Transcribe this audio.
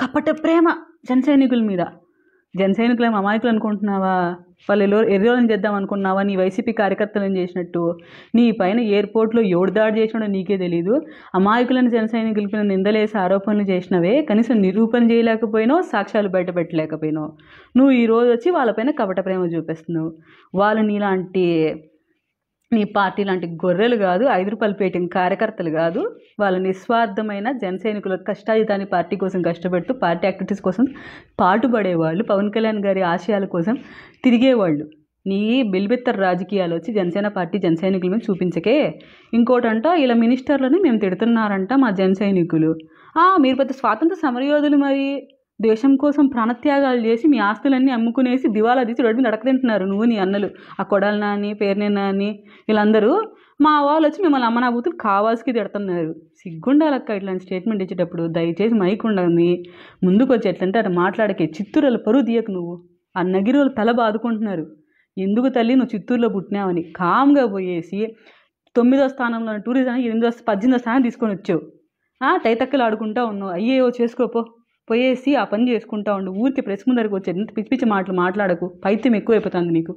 కపట ప్రేమ జనసైనికుల మీద జనసైనికులు ఏం అమాయకులు అనుకుంటున్నావా వాళ్ళు ఎల్లో ఎర్రోలను చేద్దాం అనుకున్నావా నీ వైసీపీ కార్యకర్తలను చేసినట్టు నీ పైన ఎయిర్పోర్ట్లో దాడి చేసినాడో నీకే తెలీదు అమాయకులను పైన నిందలేసి ఆరోపణలు చేసినవే కనీసం నిరూపణ చేయలేకపోయినావు సాక్ష్యాలు బయటపెట్టలేకపోయినావు నువ్వు ఈరోజు వచ్చి వాళ్ళపైన కపట ప్రేమ చూపిస్తున్నావు వాళ్ళు నీలాంటి నీ పార్టీ లాంటి గొర్రెలు కాదు ఐదు రూపాయలు పేటింగ్ కార్యకర్తలు కాదు వాళ్ళ నిస్వార్థమైన జనసైనికుల కష్టాయుతాన్ని పార్టీ కోసం కష్టపెడుతూ పార్టీ యాక్టివిటీస్ కోసం పాటుపడేవాళ్ళు పవన్ కళ్యాణ్ గారి ఆశయాల కోసం తిరిగేవాళ్ళు నీ బిల్బిత్తర్ రాజకీయాలు వచ్చి జనసేన పార్టీ జనసైనికుల మీద చూపించకే ఇంకోటంట ఇలా మినిస్టర్లను మేము తిడుతున్నారంట మా జనసైనికులు మీరు పెద్ద స్వాతంత్ర సమరయోధులు మరి దేశం కోసం ప్రాణత్యాగాలు చేసి మీ ఆస్తులన్నీ అమ్ముకునేసి దివాలా తీసి రోడ్డు మీద అడకతింటున్నారు నువ్వు నీ అన్నలు ఆ కొడాలి నాని పేరునే అని వీళ్ళందరూ మా వాళ్ళు వచ్చి మిమ్మల్ని అమ్మ కూతురు కావాల్సి తిడుతున్నారు సిగ్గుండాలక్క ఇట్లాంటి స్టేట్మెంట్ ఇచ్చేటప్పుడు దయచేసి మైక్ ఉండని ముందుకు వచ్చి ఎట్లంటే అటు మాట్లాడకే చిత్తూరులో పరువు తీయకు నువ్వు ఆ నగిరోలు తల బాదుకుంటున్నారు ఎందుకు తల్లి నువ్వు చిత్తూరులో పుట్టినావని కామ్గా పోయేసి తొమ్మిదో స్థానంలో టూరిజం ఎనిమిదో పద్దెనిమిదో స్థానం తీసుకొని వచ్చావు తైతక్కలు ఆడుకుంటా ఉన్నావు అయ్యేవో చేసుకోపో పోయేసి ఆ పని చేసుకుంటా ఉండు ఊరికి ప్రెస్ ముందరకు వచ్చేది పిచ్చి పిచ్చి మాటలు మాట్లాడకు పైత్యం ఎక్కువైపోతుంది నీకు